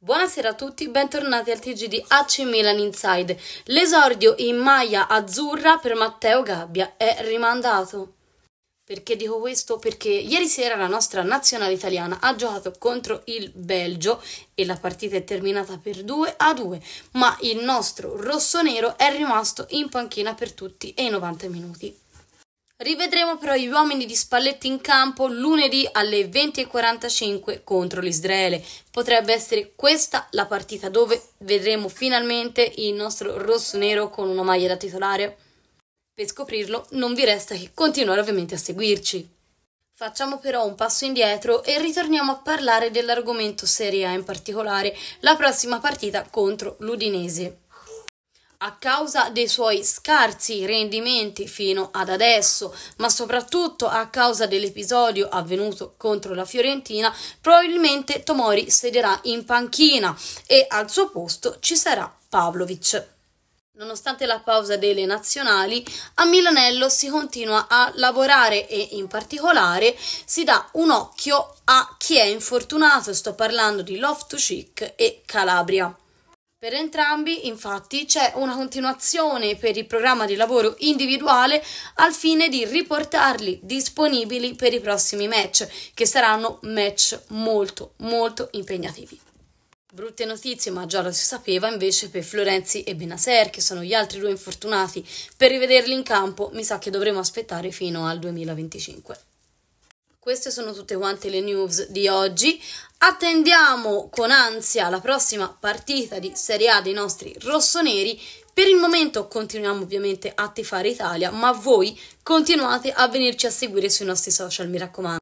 Buonasera a tutti, bentornati al TG di AC Milan Inside. L'esordio in maglia azzurra per Matteo Gabbia è rimandato. Perché dico questo? Perché ieri sera la nostra nazionale italiana ha giocato contro il Belgio e la partita è terminata per 2 a 2, ma il nostro rossonero è rimasto in panchina per tutti e i 90 minuti. Rivedremo però gli uomini di Spalletti in campo lunedì alle 20.45 contro l'Israele. Potrebbe essere questa la partita dove vedremo finalmente il nostro rosso-nero con una maglia da titolare. Per scoprirlo non vi resta che continuare ovviamente a seguirci. Facciamo però un passo indietro e ritorniamo a parlare dell'argomento Serie A in particolare, la prossima partita contro l'Udinese a causa dei suoi scarsi rendimenti fino ad adesso, ma soprattutto a causa dell'episodio avvenuto contro la Fiorentina, probabilmente Tomori sederà in panchina e al suo posto ci sarà Pavlovic. Nonostante la pausa delle nazionali, a Milanello si continua a lavorare e in particolare si dà un occhio a chi è infortunato, sto parlando di Loftus Chic e Calabria. Per entrambi, infatti, c'è una continuazione per il programma di lavoro individuale al fine di riportarli disponibili per i prossimi match, che saranno match molto, molto impegnativi. Brutte notizie, ma già lo si sapeva invece per Florenzi e Benaser, che sono gli altri due infortunati. Per rivederli in campo mi sa che dovremo aspettare fino al 2025. Queste sono tutte quante le news di oggi. Attendiamo con ansia la prossima partita di Serie A dei nostri rossoneri. Per il momento continuiamo ovviamente a tifare Italia, ma voi continuate a venirci a seguire sui nostri social, mi raccomando.